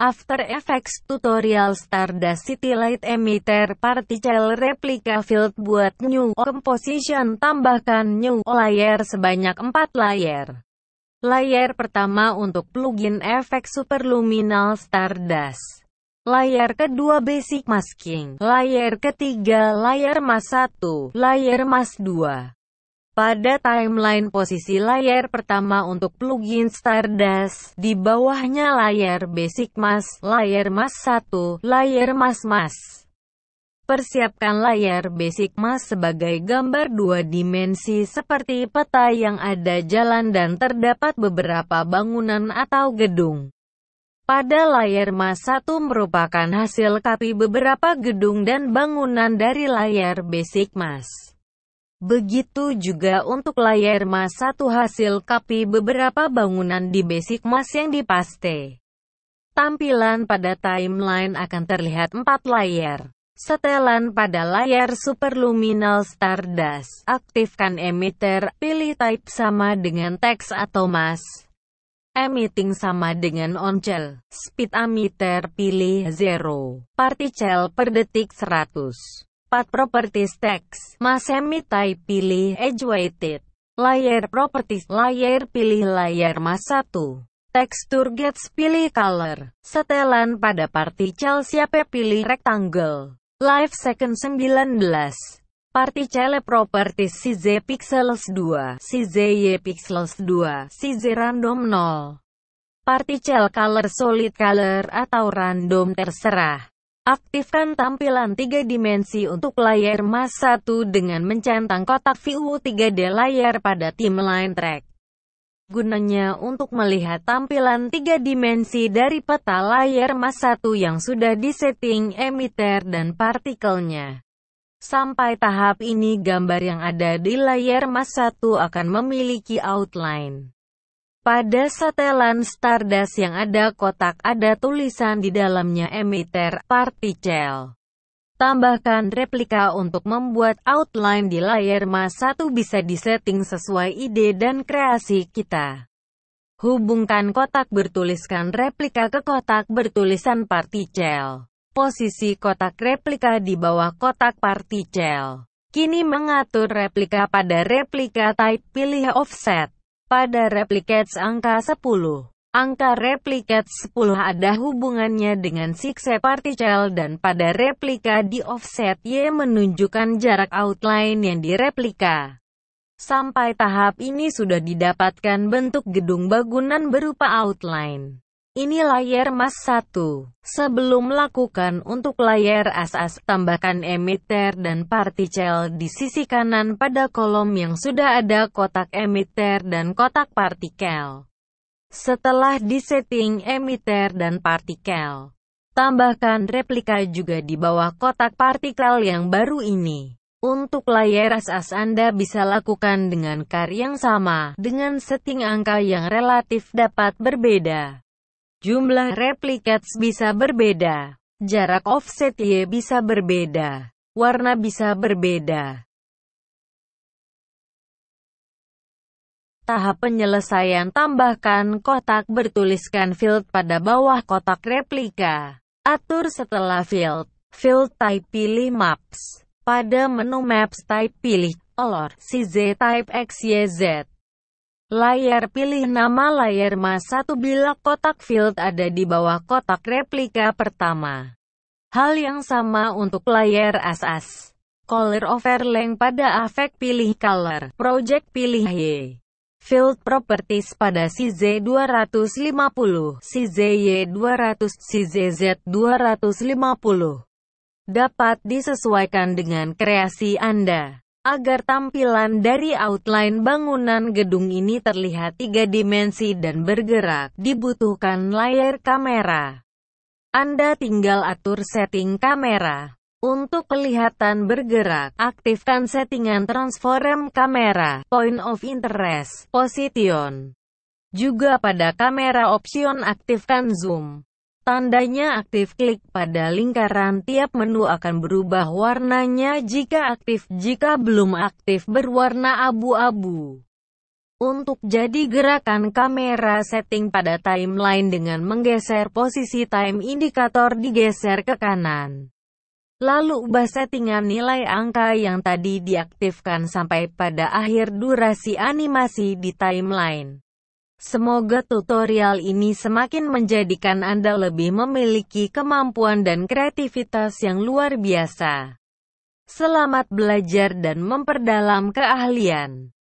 After Effects Tutorial Stardust City Light Emitter Particle Replica Field buat New Composition tambahkan New Layer sebanyak 4 layer. Layer pertama untuk plugin efek superluminal Stardust. Layer kedua basic masking. Layer ketiga layer mas 1, layer mas 2. Pada timeline posisi layar pertama untuk plugin Stardust, di bawahnya layar Basic Mas, layar Mas 1, layar Mas Mas. Persiapkan layar Basic Mas sebagai gambar dua dimensi seperti peta yang ada jalan dan terdapat beberapa bangunan atau gedung. Pada layar Mas 1 merupakan hasil kapi beberapa gedung dan bangunan dari layar Basic Mas. Begitu juga untuk layar mas satu hasil kapi beberapa bangunan di basic mas yang dipaste. Tampilan pada timeline akan terlihat empat layar. Setelan pada layar superluminal Stardust, aktifkan emitter, pilih type sama dengan teks atau mas. Emitting sama dengan oncel. Speed emitter pilih 0, particle per detik 100. 4 Properties Text Masemi Type pilih Edge Weighted Layer Properties Layer pilih Layer Mas 1 Tekstur Gets pilih Color Setelan pada Partikel Siapa pilih Rectangle Live Second 19 Particle Properties CZ Pixels 2 Y Pixels 2 CZ Random 0 Particle Color Solid Color atau Random terserah Aktifkan tampilan tiga dimensi untuk layar Mas 1 dengan mencentang kotak view 3D layar pada timeline track. Gunanya untuk melihat tampilan tiga dimensi dari peta layar Mas 1 yang sudah disetting emitter dan partikelnya. Sampai tahap ini gambar yang ada di layar Mas 1 akan memiliki outline. Pada setelan Stardust yang ada kotak ada tulisan di dalamnya emitter, particel. Tambahkan replika untuk membuat outline di layar mas 1 bisa disetting sesuai ide dan kreasi kita. Hubungkan kotak bertuliskan replika ke kotak bertulisan particel. Posisi kotak replika di bawah kotak particel. Kini mengatur replika pada replika type pilih offset pada replicates angka 10. Angka replicates 10 ada hubungannya dengan sikse particle dan pada replika di offset Y menunjukkan jarak outline yang direplika. Sampai tahap ini sudah didapatkan bentuk gedung bangunan berupa outline. Ini layar mas 1. Sebelum lakukan untuk layar as tambahkan emitter dan partikel di sisi kanan pada kolom yang sudah ada kotak emitter dan kotak partikel. Setelah disetting emitter dan partikel, tambahkan replika juga di bawah kotak partikel yang baru ini. Untuk layar as Anda bisa lakukan dengan kar yang sama, dengan setting angka yang relatif dapat berbeda. Jumlah replicates bisa berbeda. Jarak offset Y bisa berbeda. Warna bisa berbeda. Tahap penyelesaian tambahkan kotak bertuliskan field pada bawah kotak replika. Atur setelah field. Field type pilih maps. Pada menu maps type pilih color, CZ type X Y Z. Layar pilih nama layar mas 1 bila kotak field ada di bawah kotak replika pertama. Hal yang sama untuk layar as Color overlay pada efek pilih color, project pilih Y. Field properties pada si Z250, si ZY200, si ZZ250. Dapat disesuaikan dengan kreasi Anda agar tampilan dari outline bangunan gedung ini terlihat tiga dimensi dan bergerak, dibutuhkan layar kamera. Anda tinggal atur setting kamera. Untuk kelihatan bergerak, aktifkan settingan transform kamera, point of interest, position. Juga pada kamera option aktifkan zoom. Tandanya aktif klik pada lingkaran tiap menu akan berubah warnanya jika aktif, jika belum aktif berwarna abu-abu. Untuk jadi gerakan kamera setting pada timeline dengan menggeser posisi time indikator digeser ke kanan. Lalu ubah settingan nilai angka yang tadi diaktifkan sampai pada akhir durasi animasi di timeline. Semoga tutorial ini semakin menjadikan Anda lebih memiliki kemampuan dan kreativitas yang luar biasa. Selamat belajar dan memperdalam keahlian.